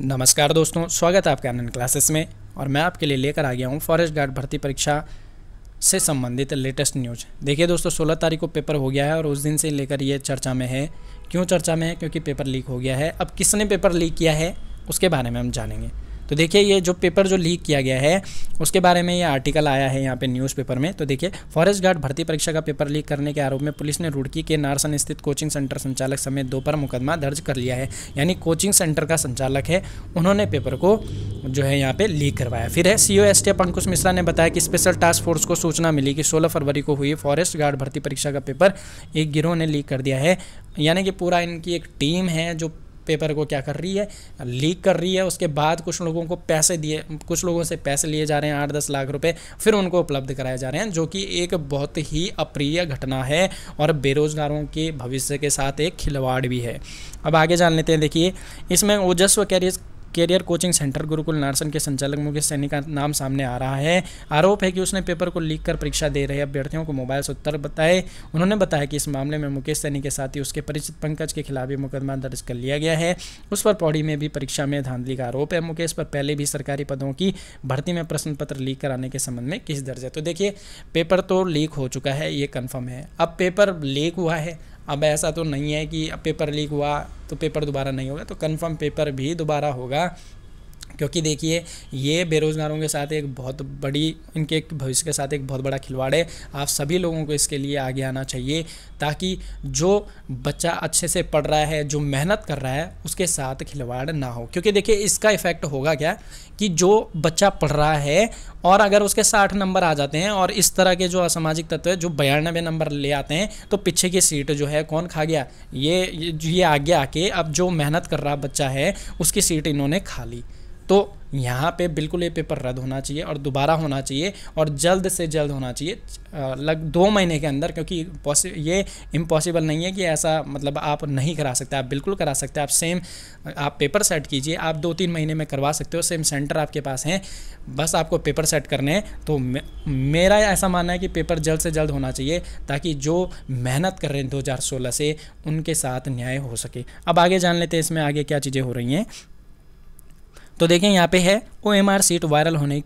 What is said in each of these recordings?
नमस्कार दोस्तों स्वागत है आपके आनंद क्लासेस में और मैं आपके लिए लेकर आ गया हूँ फॉरेस्ट गार्ड भर्ती परीक्षा से संबंधित लेटेस्ट न्यूज देखिए दोस्तों 16 तारीख को पेपर हो गया है और उस दिन से लेकर ये चर्चा में है क्यों चर्चा में है क्योंकि पेपर लीक हो गया है अब किसने पेपर लीक किया है उसके बारे में हम जानेंगे तो देखिए ये जो पेपर जो लीक किया गया है उसके बारे में ये आर्टिकल आया है यहाँ पे न्यूज़पेपर में तो देखिए फॉरेस्ट गार्ड भर्ती परीक्षा का पेपर लीक करने के आरोप में पुलिस ने रुड़की के नारसन स्थित कोचिंग सेंटर संचालक समेत दो पर मुकदमा दर्ज कर लिया है यानी कोचिंग सेंटर का संचालक है उन्होंने पेपर को जो है यहाँ पे लीक करवाया फिर है सी ओ एस पंकुश मिश्रा ने बताया कि स्पेशल टास्क फोर्स को सूचना मिली कि सोलह फरवरी को हुई फॉरेस्ट गार्ड भर्ती परीक्षा का पेपर एक गिरोह ने लीक कर दिया है यानी कि पूरा इनकी एक टीम है जो पेपर को क्या कर रही है लीक कर रही है उसके बाद कुछ लोगों को पैसे दिए कुछ लोगों से पैसे लिए जा रहे हैं आठ दस लाख रुपए फिर उनको उपलब्ध कराए जा रहे हैं जो कि एक बहुत ही अप्रिय घटना है और बेरोजगारों के भविष्य के साथ एक खिलवाड़ भी है अब आगे जान लेते हैं देखिए इसमें Ojasv career career coaching centre Gurukul Narsan के संचालक मुकेश सैनी का नाम सामने आ रहा है आरोप है कि उसने पेपर को लीक कर परीक्षा दे रहे अभ्यर्थियों को मोबाइल से उत्तर बताए उन्होंने बताया कि इस मामले में मुकेश सैनी के साथ ही उसके परिचित पंकज के खिलाफ भी मुकदमा दर्ज कर लिया गया है उस पर पौड़ी में भी परीक्षा में धांधली का आरोप है मुकेश पर पहले भी सरकारी पदों की भर्ती में प्रश्न पत्र लीक कराने के संबंध में किस दर्ज है तो देखिए पेपर तो लीक हो चुका है ये कन्फर्म है अब पेपर लीक हुआ है अब ऐसा तो नहीं है कि पेपर लीक हुआ तो पेपर दोबारा नहीं होगा तो कन्फर्म पेपर भी दोबारा होगा क्योंकि देखिए ये बेरोज़गारों के साथ एक बहुत बड़ी इनके भविष्य के साथ एक बहुत बड़ा खिलवाड़ है आप सभी लोगों को इसके लिए आगे आना चाहिए ताकि जो बच्चा अच्छे से पढ़ रहा है जो मेहनत कर रहा है उसके साथ खिलवाड़ ना हो क्योंकि देखिए इसका इफ़ेक्ट होगा क्या कि जो बच्चा पढ़ रहा है और अगर उसके साठ नंबर आ जाते हैं और इस तरह के जो असामाजिक तत्व है जो बयानबे नंबर ले आते हैं तो पीछे की सीट जो है कौन खा गया ये ये आगे आके अब जो मेहनत कर रहा बच्चा है उसकी सीट इन्होंने खा ली तो यहाँ पे बिल्कुल ये पेपर रद्द होना चाहिए और दोबारा होना चाहिए और जल्द से जल्द होना चाहिए लग दो महीने के अंदर क्योंकि पॉसि ये इम्पॉसिबल नहीं है कि ऐसा मतलब आप नहीं करा सकते आप बिल्कुल करा सकते आप सेम आप पेपर सेट कीजिए आप दो तीन महीने में करवा सकते हो सेम सेंटर आपके पास हैं बस आपको पेपर सेट करने हैं तो मे, मेरा ऐसा मानना है कि पेपर जल्द से जल्द होना चाहिए ताकि जो मेहनत कर रहे हैं दो से उनके साथ न्याय हो सके अब आगे जान लेते हैं इसमें आगे क्या चीज़ें हो रही हैं तो देखें यहाँ पे है O M R sheet viral होने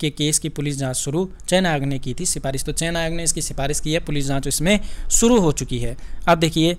के केस की पुलिस जांच शुरू चयन आयोग ने की थी सिफारिश तो चयन आयोग ने इसकी सिफारिश की है पुलिस जांच इसमें शुरू हो चुकी है अब देखिए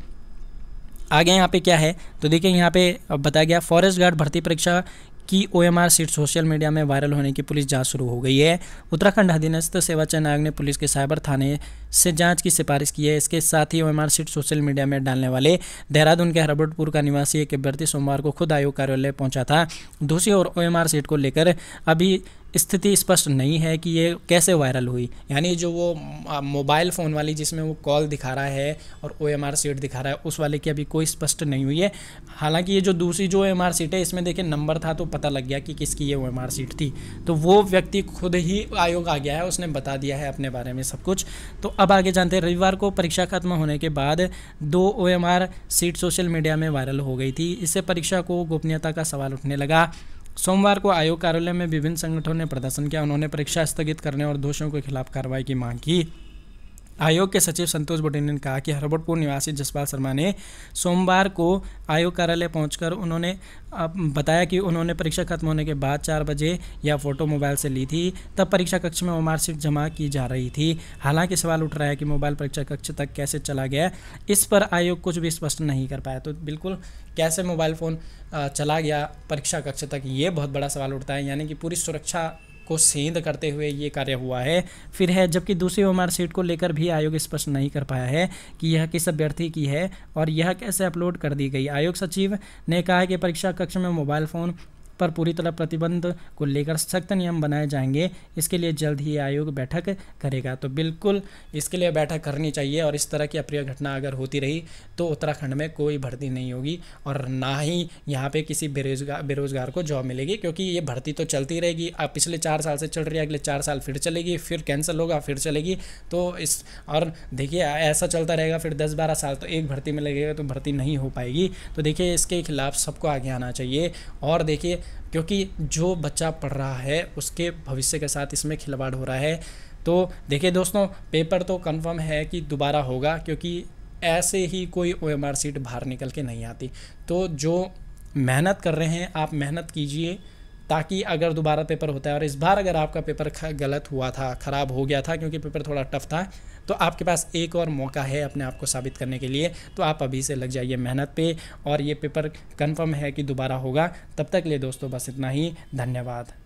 आगे यहाँ पे क्या है तो देखिए यहाँ पे अब बताया गया फॉरेस्ट गार्ड भर्ती परीक्षा की ओएमआर सीट सोशल मीडिया में वायरल होने की पुलिस जांच शुरू हो गई है उत्तराखंड अधीनस्थ सेवा चयन आयोग ने पुलिस के साइबर थाने से जांच की सिफारिश की है इसके साथ ही ओएमआर सीट सोशल मीडिया में डालने वाले देहरादून के हरबटपुर का निवासी एक अभ्यर्थी सोमवार को खुद आयोग कार्यालय पहुंचा था दूसरी ओर आर सीट को लेकर अभी स्थिति स्पष्ट नहीं है कि ये कैसे वायरल हुई यानी जो वो मोबाइल फ़ोन वाली जिसमें वो कॉल दिखा रहा है और ओ एम आर सीट दिखा रहा है उस वाले की अभी कोई स्पष्ट नहीं हुई है हालांकि ये जो दूसरी जो ओ एम आर सीट है इसमें देखिए नंबर था तो पता लग गया कि किसकी ये ओ एम आर सीट थी तो वो व्यक्ति खुद ही आयोग आ गया है उसने बता दिया है अपने बारे में सब कुछ तो अब आगे जानते हैं रविवार को परीक्षा खत्म होने के बाद दो O M R sheet social media में वायरल हो गई थी इससे परीक्षा को गोपनीयता का सवाल उठने लगा सोमवार को आयोग कार्यालय में विभिन्न संगठनों ने प्रदर्शन किया उन्होंने परीक्षा स्थगित करने और दोषियों के खिलाफ कार्रवाई की मांग की आयोग के सचिव संतोष बटेनी ने कहा कि हरबटपुर निवासी जसपाल शर्मा ने सोमवार को आयोग कार्यालय पहुंचकर उन्होंने बताया कि उन्होंने परीक्षा खत्म होने के बाद चार बजे यह फ़ोटो मोबाइल से ली थी तब परीक्षा कक्ष में वो मार्कशीट जमा की जा रही थी हालांकि सवाल उठ रहा है कि मोबाइल परीक्षा कक्ष तक कैसे चला गया इस पर आयोग कुछ भी स्पष्ट नहीं कर पाया तो बिल्कुल कैसे मोबाइल फ़ोन चला गया परीक्षा कक्ष तक ये बहुत बड़ा सवाल उठता है यानी कि पूरी सुरक्षा को सेंध करते हुए ये कार्य हुआ है फिर है जबकि दूसरी सीट को लेकर भी आयोग स्पष्ट नहीं कर पाया है कि यह किस अभ्यर्थी की है और यह कैसे अपलोड कर दी गई आयोग सचिव ने कहा कि परीक्षा कक्ष में मोबाइल फ़ोन पर पूरी तरह प्रतिबंध को लेकर सख्त नियम बनाए जाएंगे इसके लिए जल्द ही आयोग बैठक करेगा तो बिल्कुल इसके लिए बैठक करनी चाहिए और इस तरह की अप्रिय घटना अगर होती रही तो उत्तराखंड में कोई भर्ती नहीं होगी और ना ही यहाँ पे किसी बेरोजगार बेरोजगार को जॉब मिलेगी क्योंकि ये भर्ती तो चलती रहेगी अब पिछले चार साल से चल रही है अगले चार साल फिर चलेगी फिर कैंसिल होगा फिर चलेगी तो इस और देखिए ऐसा चलता रहेगा फिर दस बारह साल तो एक भर्ती में लगेगा तो भर्ती नहीं हो पाएगी तो देखिए इसके खिलाफ सबको आगे आना चाहिए और देखिए क्योंकि जो बच्चा पढ़ रहा है उसके भविष्य के साथ इसमें खिलवाड़ हो रहा है तो देखिए दोस्तों पेपर तो कंफर्म है कि दोबारा होगा क्योंकि ऐसे ही कोई ओ सीट बाहर निकल के नहीं आती तो जो मेहनत कर रहे हैं आप मेहनत कीजिए ताकि अगर दोबारा पेपर होता है और इस बार अगर आपका पेपर गलत हुआ था ख़राब हो गया था क्योंकि पेपर थोड़ा टफ था तो आपके पास एक और मौका है अपने आप को साबित करने के लिए तो आप अभी से लग जाइए मेहनत पे और ये पेपर कन्फर्म है कि दोबारा होगा तब तक लिए दोस्तों बस इतना ही धन्यवाद